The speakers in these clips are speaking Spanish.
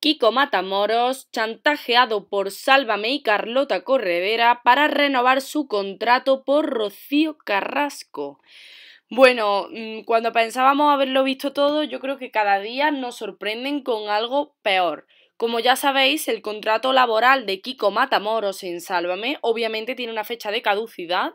Kiko Matamoros, chantajeado por Sálvame y Carlota Corredera para renovar su contrato por Rocío Carrasco. Bueno, mm, cuando pensábamos haberlo visto todo, yo creo que cada día nos sorprenden con algo peor. Como ya sabéis, el contrato laboral de Kiko Matamoros en Sálvame obviamente tiene una fecha de caducidad,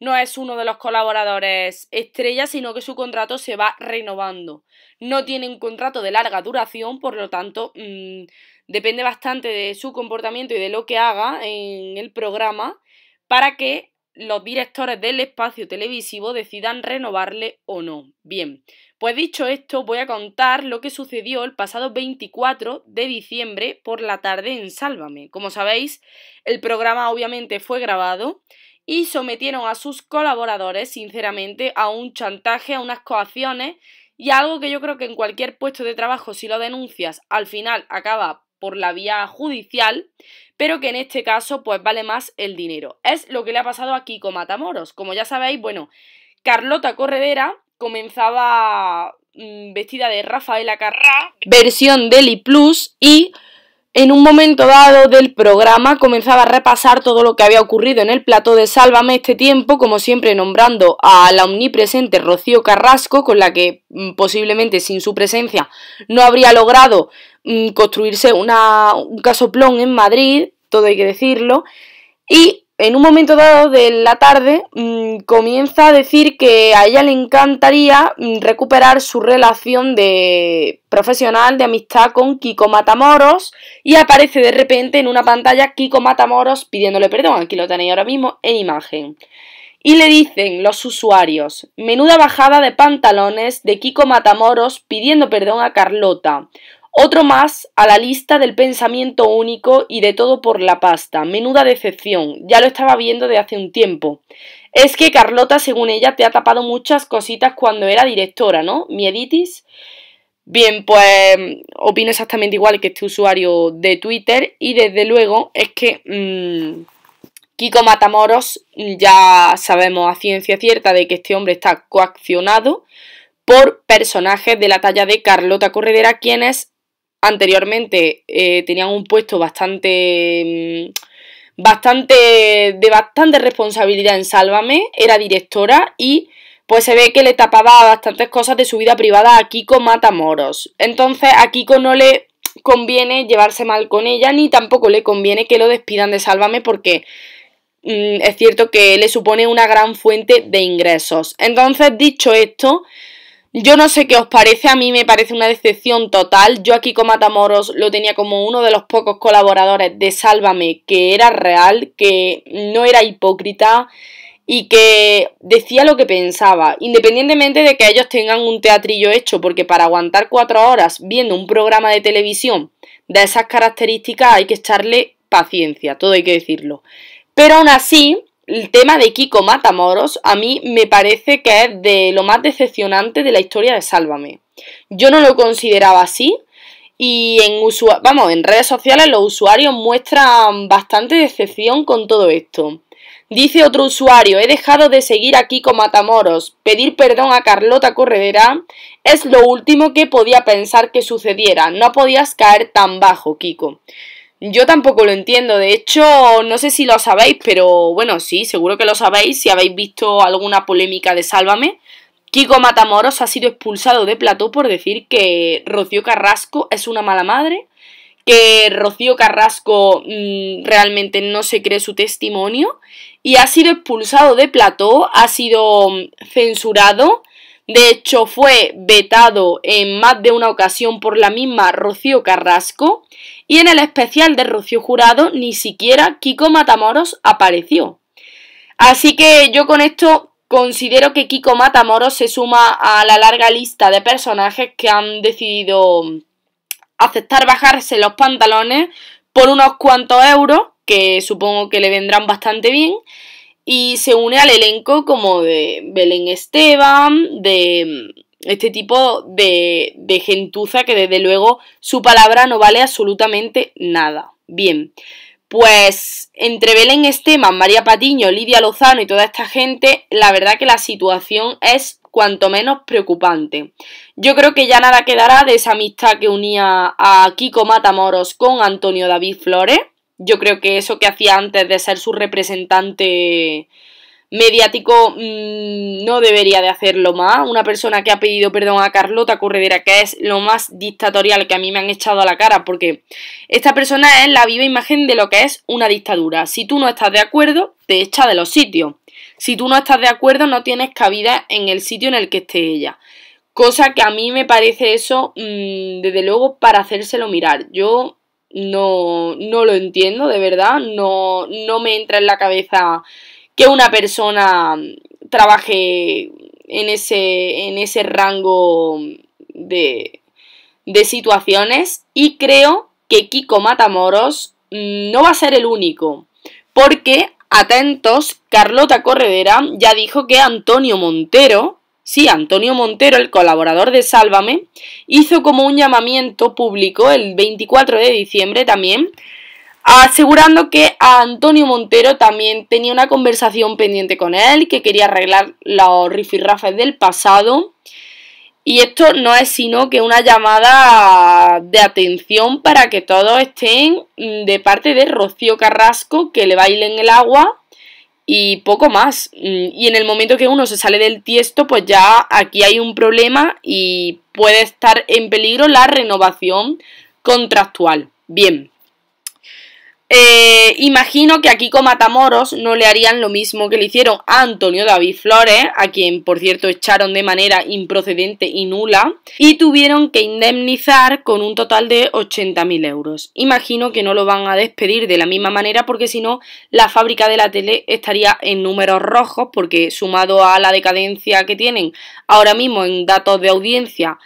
no es uno de los colaboradores estrella, sino que su contrato se va renovando. No tiene un contrato de larga duración, por lo tanto, mm, depende bastante de su comportamiento y de lo que haga en el programa para que los directores del espacio televisivo decidan renovarle o no. Bien, pues dicho esto, voy a contar lo que sucedió el pasado 24 de diciembre por la tarde en Sálvame. Como sabéis, el programa obviamente fue grabado y sometieron a sus colaboradores, sinceramente, a un chantaje, a unas coacciones y algo que yo creo que en cualquier puesto de trabajo, si lo denuncias, al final acaba por la vía judicial, pero que en este caso pues vale más el dinero. Es lo que le ha pasado a Kiko Matamoros. Como ya sabéis, bueno, Carlota Corredera comenzaba mm, vestida de Rafaela Carrá, versión Deli Plus, y en un momento dado del programa comenzaba a repasar todo lo que había ocurrido en el plató de Sálvame este tiempo, como siempre nombrando a la omnipresente Rocío Carrasco, con la que mm, posiblemente sin su presencia no habría logrado mm, construirse un casoplón en Madrid, todo hay que decirlo, y en un momento dado de la tarde mm, comienza a decir que a ella le encantaría mm, recuperar su relación de profesional de amistad con Kiko Matamoros y aparece de repente en una pantalla Kiko Matamoros pidiéndole perdón, aquí lo tenéis ahora mismo en imagen. Y le dicen los usuarios, menuda bajada de pantalones de Kiko Matamoros pidiendo perdón a Carlota. Otro más a la lista del pensamiento único y de todo por la pasta. Menuda decepción, ya lo estaba viendo de hace un tiempo. Es que Carlota, según ella, te ha tapado muchas cositas cuando era directora, ¿no? Mieditis. Bien, pues mm, opino exactamente igual que este usuario de Twitter y desde luego es que mm, Kiko Matamoros ya sabemos a ciencia cierta de que este hombre está coaccionado por personajes de la talla de Carlota Corredera, quienes anteriormente eh, tenían un puesto bastante mm, bastante de bastante responsabilidad en Sálvame, era directora y pues se ve que le tapaba bastantes cosas de su vida privada a Kiko Matamoros. Entonces a Kiko no le conviene llevarse mal con ella ni tampoco le conviene que lo despidan de Sálvame porque mm, es cierto que le supone una gran fuente de ingresos. Entonces, dicho esto, yo no sé qué os parece, a mí me parece una decepción total. Yo aquí con Matamoros lo tenía como uno de los pocos colaboradores de Sálvame que era real, que no era hipócrita y que decía lo que pensaba, independientemente de que ellos tengan un teatrillo hecho, porque para aguantar cuatro horas viendo un programa de televisión de esas características hay que echarle paciencia, todo hay que decirlo. Pero aún así, el tema de Kiko Matamoros a mí me parece que es de lo más decepcionante de la historia de Sálvame. Yo no lo consideraba así y en vamos, en redes sociales los usuarios muestran bastante decepción con todo esto. Dice otro usuario, he dejado de seguir a Kiko Matamoros, pedir perdón a Carlota Corredera es lo último que podía pensar que sucediera, no podías caer tan bajo, Kiko. Yo tampoco lo entiendo, de hecho, no sé si lo sabéis, pero bueno, sí, seguro que lo sabéis si habéis visto alguna polémica de Sálvame. Kiko Matamoros ha sido expulsado de plató por decir que Rocío Carrasco es una mala madre, que Rocío Carrasco mm, realmente no se cree su testimonio y ha sido expulsado de plató, ha sido mm, censurado de hecho, fue vetado en más de una ocasión por la misma Rocío Carrasco y en el especial de Rocío Jurado ni siquiera Kiko Matamoros apareció. Así que yo con esto considero que Kiko Matamoros se suma a la larga lista de personajes que han decidido aceptar bajarse los pantalones por unos cuantos euros, que supongo que le vendrán bastante bien, y se une al elenco como de Belén Esteban, de mm, este tipo de, gentuza que desde luego su palabra no vale absolutamente nada. Bien, pues entre Belén Esteban, María Patiño, Lidia Lozano y toda esta gente, la verdad que la situación es cuanto menos preocupante. Yo creo que ya nada quedará de esa amistad que unía a Kiko Matamoros con Antonio David Flores yo creo que eso que hacía antes de ser su representante mediático mm, no debería de hacerlo más. Una persona que ha pedido perdón a Carlota Corredera, que es lo más dictatorial que a mí me han echado a la cara, porque esta persona es la viva imagen de lo que es una dictadura. Si tú no estás de acuerdo, te echa de los sitios. Si tú no estás de acuerdo, no tienes cabida en el sitio en el que esté ella. Cosa que a mí me parece eso, mm, desde luego, para hacérselo mirar. Yo no, no lo entiendo, de verdad. No, no me entra en la cabeza que una persona trabaje en ese, en ese rango de, de situaciones. Y creo que Kiko Matamoros no va a ser el único. Porque, atentos, Carlota Corredera ya dijo que Antonio Montero sí, Antonio Montero, el colaborador de Sálvame, hizo como un llamamiento público el 24 de diciembre también, asegurando que a Antonio Montero también tenía una conversación pendiente con él, que quería arreglar los rifirrafes del pasado. Y esto no es sino que una llamada de atención para que todos estén mm, de parte de Rocío Carrasco, que le bailen el agua y poco más. Mm, y en el momento que uno se sale del tiesto, pues ya aquí hay un problema y puede estar en peligro la renovación contractual. Bien, eh, imagino que aquí con Matamoros no le harían lo mismo que le hicieron a Antonio David Flores, a quien por cierto echaron de manera improcedente y nula, y tuvieron que indemnizar con un total de 80.000 euros. Imagino que no lo van a despedir de la misma manera porque si no, la fábrica de la tele estaría en números rojos porque sumado a la decadencia que tienen ahora mismo en datos de audiencia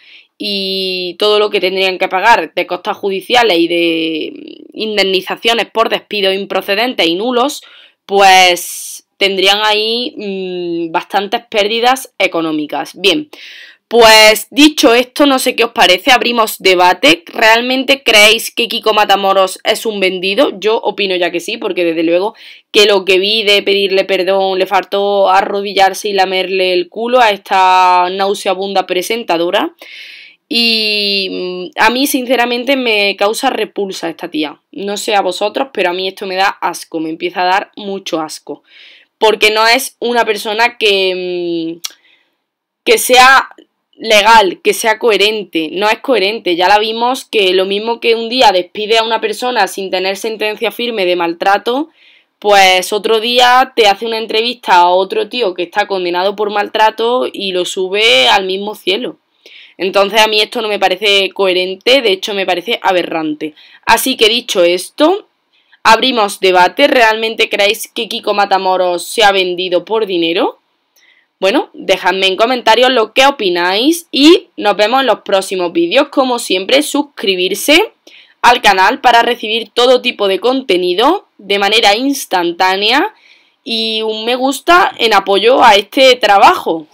y todo lo que tendrían que pagar de costas judiciales y de indemnizaciones por despidos improcedentes y nulos, pues tendrían ahí mm, bastantes pérdidas económicas. Bien, pues dicho esto, no sé qué os parece, abrimos debate. ¿Realmente creéis que Kiko Matamoros es un vendido? Yo opino ya que sí, porque desde luego que lo que vi de pedirle perdón le faltó arrodillarse y lamerle el culo a esta nauseabunda presentadora. Y mm, a mí, sinceramente, me causa repulsa esta tía. No sé a vosotros, pero a mí esto me da asco, me empieza a dar mucho asco. Porque no es una persona que, mm, que sea legal, que sea coherente. No es coherente, ya la vimos que lo mismo que un día despide a una persona sin tener sentencia firme de maltrato, pues otro día te hace una entrevista a otro tío que está condenado por maltrato y lo sube al mismo cielo. Entonces a mí esto no me parece coherente, de hecho me parece aberrante. Así que dicho esto, abrimos debate. ¿Realmente creéis que Kiko Matamoros se ha vendido por dinero? Bueno, dejadme en comentarios lo que opináis y nos vemos en los próximos vídeos. Como siempre, suscribirse al canal para recibir todo tipo de contenido de manera instantánea y un me gusta en apoyo a este trabajo.